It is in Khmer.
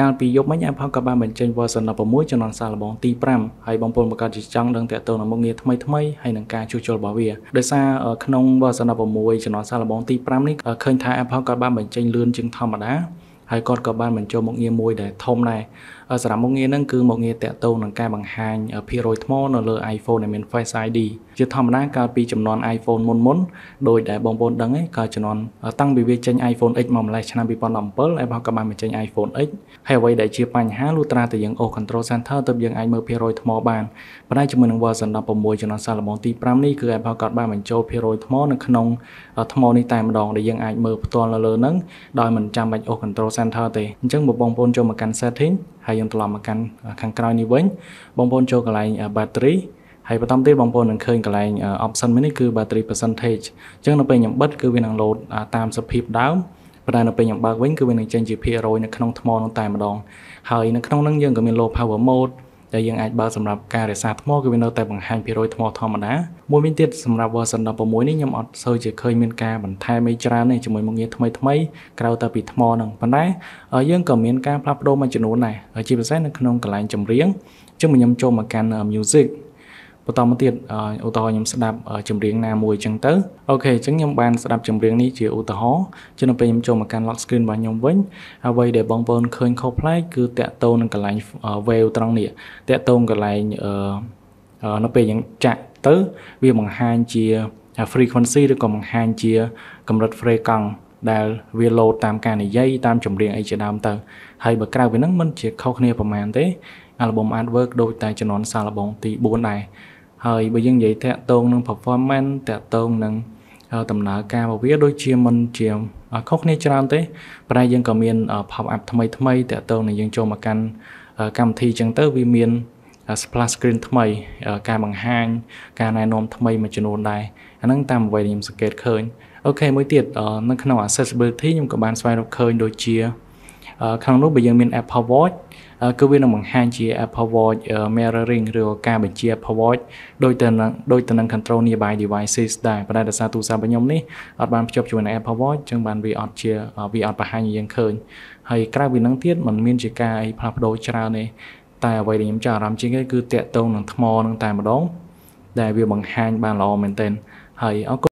កាលពីយប់មិញអែមផមក៏បានបញ្ចេញ version 16ចំនួនសាឡបងទី5ហើយបងប្អូនប្រកាសជាចង់ដឹងតើតើនឹងមុខងារថ្មីថ្មីហើយនឹងការជួសជុលរបស់វាដោយសារក្នុង version 16ចំនួនសាឡបងទី5នេះឃើញថា Apple ក៏បានបញ្ចេញលឿនជាងធម្មតាហើយគាត់ក៏បានបញ្ចូលមុខងារមួយដែលធំដែរសម្រាប់មុខងារហ្នឹងគឺមុខងារតាក់ទងនឹងការបង្ហាញភាគរយថ្មនៅលើ iPhone ដែលមាន Face ID ជាធម្មតាកាលពីចំនួន iPhone មុនមុនដោយដែលបងប្អូនដឹងឯងកាលចំនួនតាំងពីវាចេញ iPhone X មកម្លេះឆ្នាំ2017ហើយបោះក៏បានបញ្ចេញ iPhone X ហើយអ្វីដែលជាបញ្ហាលុត្រាតែយើងអូស Control Center ទៅយើងអាចមើលភាគរយថ្មបានប៉ុន្តែជាមួយនឹង version 16ចំនួនសាឡបងទី5នេះគឺ Apple ក៏បានបញ្ចូលភាគរយថ្មនៅក្នុងថ្មនេះតែម្ដងដែលយើងអាចមើលផ្ទាល់នៅលើហ្នឹងដោយមិនចាំបាច់អូស Control center ទេអញ្ចឹងបើបងប្អូនចូលមកកាន់ setting ហើយយើងត្រឡប់មកកាន់ខាងក្រោយនេះវិញបងប្អូនចូលកន្លែង battery ហើយបន្តទៀតបងប្អូននឹងឃើញកន្លែង option មួយនេះគឺ battery percentage អញ្ចឹងនៅពេលខ្ញុំបិទគឺវានឹង load តាមសភាពដើមប៉ុន្តែនៅពេលខ្ញុំបើកវិញគឺវានឹងចេញជាភាគរយនៅក្នុងថ្មនោះតែម្ដងហើយនៅក្នុងនឹងយើងក៏មាន low power mode ដែលយើងអាចបើកសម្រាប់ការរក្សាថ្មគឺវានៅតែបង្ហាញពីរយថ្មធម្មតាមួយវិញទៀតសម្រាប់ version 16នេះខ្ញុំអត់សូវជាឃើញមានការបន្ថែមអីច្រើនទេជាមួយមុខងារថ្មីថ្មីក្រៅតែពីថ្មហ្នឹងប៉ុន្តែយើងក៏មានការផ្លាស់ប្ដូរមួយចំនួនដែរជាពិសេសនៅក្នុងកន្លែងចម្រៀងជាងខ្ញុំចូលមកកាន់ music បន្តមកទៀតឧទាហរណ៍ខ្ញុំស្ដាប់ ចម្រៀងណាមួយអញ្ចឹងទៅអូខេអញ្ចឹងខ្ញុំបានស្ដាប់ចម្រៀងនេះជាឧទាហរណ៍ចឹងទៅពេលខ្ញុំចូលមកកាន់ lock screen របស់ខ្ញុំវិញអ្វីដែលបងប្អូនឃើញខុសប្លែកគឺតាក់ទងនឹងកន្លែង wave ត្រង់នេះតាក់ទងកន្លែងនៅពេលយើងចាក់ទៅវាបង្ហាញជា frequency ឬក៏បង្ហាញជា កម្រិត fre កង់ដែលវាលោតតាមការនិយាយតាមចម្រៀងអីជាដើមទៅហើយបើក្រៅពីហ្នឹងមិនជាខុសគ្នាប្រមាណទេ album artwork ដូចតែជំនាន់សាឡបងទី4ដែរហើយបើយើងនិយាយតាក់ទងនឹង performance តាក់ទងនឹងដំណើរការរបស់វា ដូចជាមិនជាខុសគ្នាច្រើនទេប៉ុន្តែយើងក៏មាន pop up ថ្មីថ្មីតាក់ទងនឹងយើងចូលមកកាន់កម្មវិធីអញ្ចឹងទៅវាមាន splash screen ថ្មី ការបង្ហាញការណែនាំថ្មីមួយចំនួនដែរអាហ្នឹងតាមអ្វីដែលខ្ញុំសង្កេតឃើញអូខេមួយទៀតនៅក្នុង accessibility ខ្ញុំក៏បានស្វែងរកឃើញដូចជាខាងនោះបើយើងមាន Apple Watch គឺវានឹងបង្ហាញជា Apple Watch mirroring ឬការបញ្ជា Apple Watch ដូចទៅនឹងដូចទៅនឹង control nearby devices ដែរប៉ុន្តែដោយសារទូរស័ព្ទរបស់ខ្ញុំនេះអត់បានភ្ជាប់ជាមួយនឹង Apple Watch ចឹងបានវាអត់ជា វាអត់បង្ហាញយើងឃើញហើយក្រៅពីនឹងទៀតมันមានជាការអីផ្លាស់ប្ដូរច្រើនទេតែអ្វីដែលខ្ញុំចាប់អារម្មណ៍ជាងគេគឺតាក់ទងនឹងថ្មនឹងតែម្ដង ដែលវាបង្ហាញបានល្អមែនទែនហើយអរគុណ